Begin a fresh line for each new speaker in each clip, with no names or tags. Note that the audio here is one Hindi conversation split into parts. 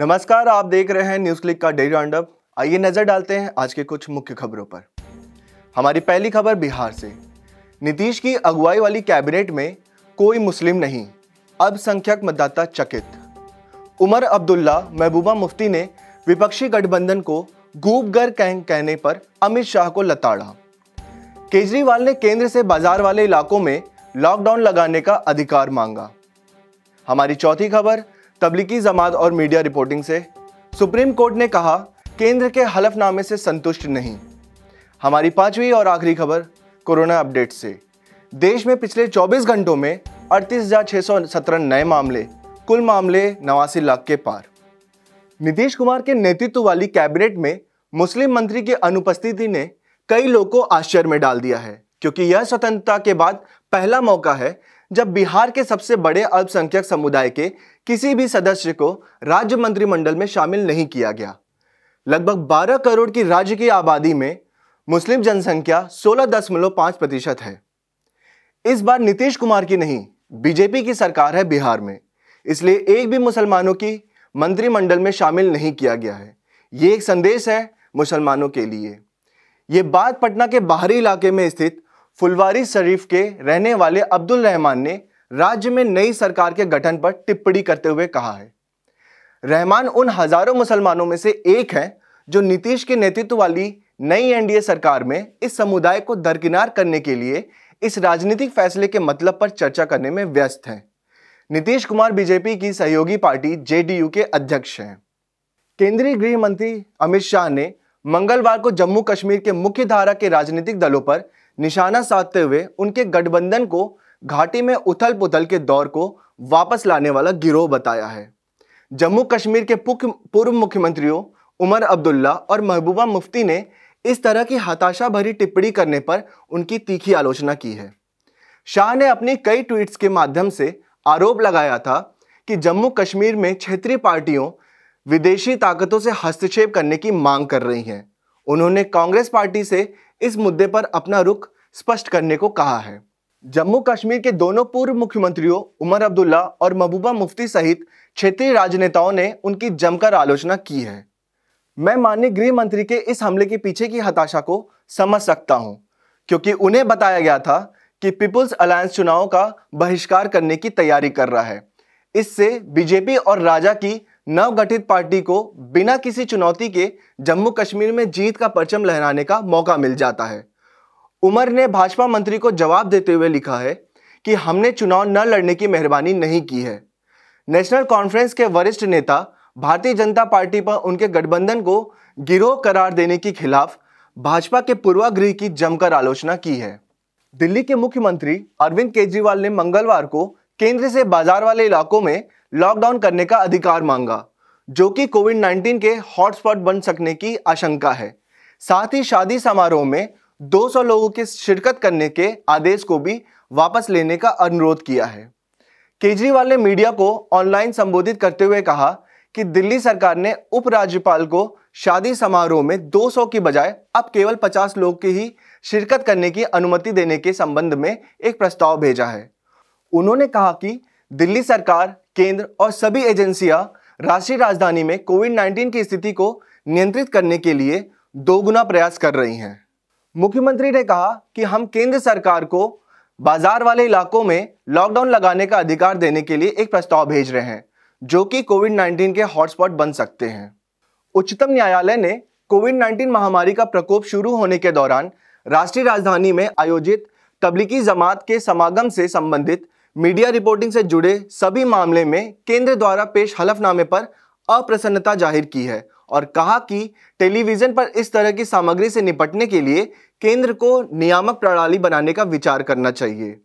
नमस्कार आप देख रहे हैं न्यूज क्लिक का डेली राउंड आइए नजर डालते हैं आज के कुछ मुख्य खबरों पर हमारी पहली खबर बिहार से नीतीश की अगुवाई वाली कैबिनेट में कोई मुस्लिम नहीं अल्पसंख्यक मतदाता चकित उमर अब्दुल्ला महबूबा मुफ्ती ने विपक्षी गठबंधन को गूबगर कह कहने पर अमित शाह को लताड़ा केजरीवाल ने केंद्र से बाजार वाले इलाकों में लॉकडाउन लगाने का अधिकार मांगा हमारी चौथी खबर तबलीगी जमात और मीडिया रिपोर्टिंग से सुप्रीम कोर्ट ने कहा केंद्र के हलफनामे से संतुष्ट नहीं हमारी पांचवी और आखिरी खबर कोरोना अपडेट से देश में पिछले 24 घंटों में अड़तीस नए मामले कुल मामले नवासी लाख के पार नीतीश कुमार के नेतृत्व वाली कैबिनेट में मुस्लिम मंत्री की अनुपस्थिति ने कई लोगों को आश्चर्य में डाल दिया है क्योंकि यह स्वतंत्रता के बाद पहला मौका है जब बिहार के सबसे बड़े अल्पसंख्यक समुदाय के किसी भी सदस्य को राज्य मंत्रिमंडल में शामिल नहीं किया गया लगभग 12 करोड़ की राज्य की आबादी में मुस्लिम जनसंख्या 16.5 प्रतिशत है इस बार नीतीश कुमार की नहीं बीजेपी की सरकार है बिहार में इसलिए एक भी मुसलमानों की मंत्रिमंडल में शामिल नहीं किया गया है ये एक संदेश है मुसलमानों के लिए ये बात पटना के बाहरी इलाके में स्थित फुलवारी शरीफ के रहने वाले अब्दुल रहमान ने राज्य में नई सरकार के गठन पर टिप्पणी करते हुए कहा है रहमान उन हजारों मुसलमानों में से एक हैं जो नीतीश के नेतृत्व वाली नई एनडीए सरकार में इस समुदाय को दरकिनार करने के लिए इस राजनीतिक फैसले के मतलब पर चर्चा करने में व्यस्त हैं नीतीश कुमार बीजेपी की सहयोगी पार्टी जेडीयू के अध्यक्ष हैं केंद्रीय गृह मंत्री अमित शाह ने मंगलवार को जम्मू कश्मीर के मुख्य धारा के राजनीतिक दलों पर निशाना साधते हुए उनके गठबंधन को घाटी में उथल पुथल के दौर को वापस लाने वाला गिरोह बताया है जम्मू कश्मीर के पूर्व मुख्यमंत्रियों उमर अब्दुल्ला और महबूबा मुफ्ती ने इस तरह की हताशा भरी टिप्पणी करने पर उनकी तीखी आलोचना की है शाह ने अपनी कई ट्वीट्स के माध्यम से आरोप लगाया था कि जम्मू कश्मीर में क्षेत्रीय पार्टियों विदेशी ताकतों से हस्तक्षेप करने की मांग कर रही हैं उन्होंने कांग्रेस पार्टी से इस मुद्दे पर अपना रुख स्पष्ट करने को कहा है जम्मू कश्मीर के दोनों पूर्व मुख्यमंत्रियों उमर अब्दुल्ला और महबूबा मुफ्ती सहित क्षेत्रीय राजनेताओं ने उनकी जमकर आलोचना की है मैं माननीय गृह मंत्री के इस हमले के पीछे की हताशा को समझ सकता हूं क्योंकि उन्हें बताया गया था कि पीपुल्स अलायंस चुनाव का बहिष्कार करने की तैयारी कर रहा है इससे बीजेपी और राजा की नवगठित पार्टी को बिना किसी चुनौती के जम्मू कश्मीर में जीत का परचम लहराने का मौका मिल जाता है उमर ने भाजपा मंत्री को जवाब देते हुए लिखा है कि हमने चुनाव न लड़ने की मेहरबानी नहीं की है नेशनल कॉन्फ्रेंस के वरिष्ठ नेता भारतीय जनता पार्टी पर उनके गठबंधन को गिरोह करार देने के खिलाफ भाजपा के पूर्वागृह की जमकर आलोचना की है दिल्ली के मुख्यमंत्री अरविंद केजरीवाल ने मंगलवार को केंद्र से बाजार वाले इलाकों में लॉकडाउन करने का अधिकार मांगा जो कि कोविड 19 के हॉटस्पॉट बन सकने की आशंका है साथ ही शादी समारोह में 200 लोगों की शिरकत करने के आदेश को भी वापस लेने का अनुरोध किया है केजरीवाल ने मीडिया को ऑनलाइन संबोधित करते हुए कहा कि दिल्ली सरकार ने उपराज्यपाल को शादी समारोह में 200 की बजाय अब केवल 50 लोग की ही शिरकत करने की अनुमति देने के संबंध में एक प्रस्ताव भेजा है उन्होंने कहा कि दिल्ली सरकार केंद्र और सभी एजेंसियां राष्ट्रीय राजधानी में कोविड 19 की स्थिति को नियंत्रित करने के लिए दोगुना प्रयास कर रही हैं मुख्यमंत्री ने कहा कि हम केंद्र सरकार को बाजार वाले इलाकों में लॉकडाउन लगाने का अधिकार देने के लिए एक प्रस्ताव भेज रहे हैं जो कि कोविड 19 के हॉटस्पॉट बन सकते हैं उच्चतम न्यायालय ने कोविड 19 महामारी का प्रकोप शुरू होने के दौरान राष्ट्रीय राजधानी में आयोजित तबलीगी जमात के समागम से संबंधित मीडिया रिपोर्टिंग से जुड़े सभी मामले में केंद्र द्वारा पेश हलफनामे पर अप्रसन्नता जाहिर की है और कहा कि टेलीविजन पर इस तरह की सामग्री से निपटने के लिए केंद्र को नियामक प्रणाली बनाने का विचार करना चाहिए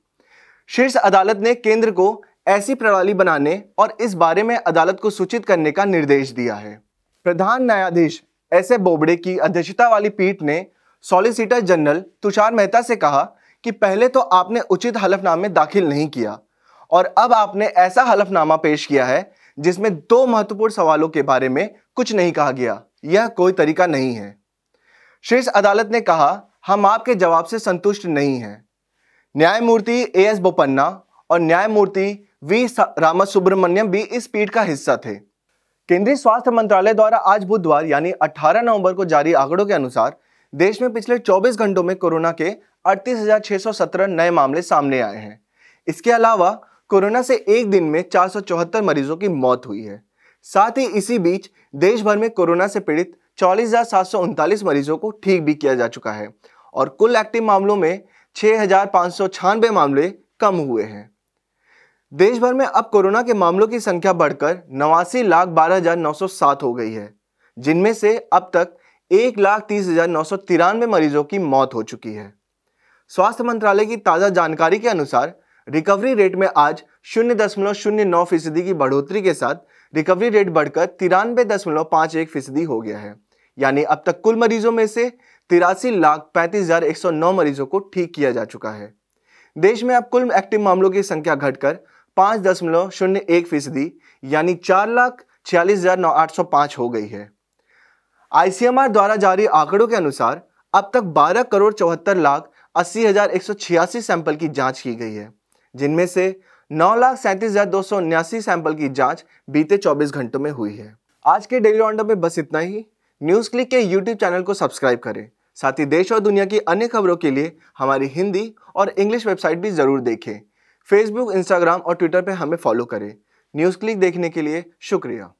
शीर्ष अदालत ने केंद्र को ऐसी प्रणाली बनाने और इस बारे में अदालत को सूचित करने का निर्देश दिया है प्रधान न्यायाधीश एस ए बोबडे की अध्यक्षता वाली पीठ ने सॉलिसिटर जनरल तुषार मेहता से कहा कि पहले तो आपने उचित हलफनामे दाखिल नहीं किया और अब आपने ऐसा हलफनामा पेश किया है जिसमें दो महत्वपूर्ण सवालों के बारे में कुछ नहीं कहा गया यह कोई तरीका नहीं है शीर्ष अदालत ने कहा हम आपके जवाब से संतुष्ट नहीं हैं न्यायमूर्ति ए एस बोपन्ना और न्यायमूर्ति वी रामा सुब्रमण्यम भी इस पीठ का हिस्सा थे केंद्रीय स्वास्थ्य मंत्रालय द्वारा आज बुधवार यानी 18 नवंबर को जारी आंकड़ों के अनुसार देश में पिछले 24 घंटों में कोरोना के 38,617 नए मामले सामने आए हैं इसके अलावा कोरोना से एक दिन में चार मरीजों की मौत हुई है साथ ही इसी बीच देश भर में कोरोना से पीड़ित चौलीस मरीजों को ठीक भी किया जा चुका है और कुल एक्टिव मामलों में छः मामले कम हुए हैं देश भर में अब कोरोना के मामलों की संख्या बढ़कर नवासी लाख बारह हजार नौ सौ सात हो गई है जिनमें से अब तक एक लाख तीस हज़ार नौ सौ तिरानवे मरीजों की मौत हो चुकी है स्वास्थ्य मंत्रालय की ताज़ा जानकारी के अनुसार रिकवरी रेट में आज शून्य दशमलव शून्य नौ फीसदी की बढ़ोतरी के साथ रिकवरी रेट बढ़कर तिरानवे दशमलव पाँच एक फीसदी हो गया है यानी अब तक कुल मरीजों में से तिरासी लाख पैंतीस हज़ार एक सौ नौ मरीजों को ठीक किया जा चुका है देश में अब कुल एक्टिव मामलों की संख्या घटकर पाँच दशमलव शून्य एक फीसदी यानी चार लाख छियालीस हज़ार नौ आठ सौ पाँच हो गई है आईसीएमआर द्वारा जारी आंकड़ों के अनुसार अब तक 12 करोड़ चौहत्तर लाख अस्सी हजार एक सौ छियासी सैंपल की जांच की गई है जिनमें से नौ लाख सैंतीस हजार दो सौ उन्यासी सैंपल की जांच बीते चौबीस घंटों में हुई है आज के डेली राउंडअप में बस इतना ही न्यूज़ क्लिक के यूट्यूब चैनल को सब्सक्राइब करें साथ ही देश और दुनिया की अन्य खबरों के लिए हमारी हिंदी और इंग्लिश वेबसाइट भी ज़रूर देखें फेसबुक इंस्टाग्राम और ट्विटर पर हमें फॉलो करें न्यूज़ क्लिक देखने के लिए शुक्रिया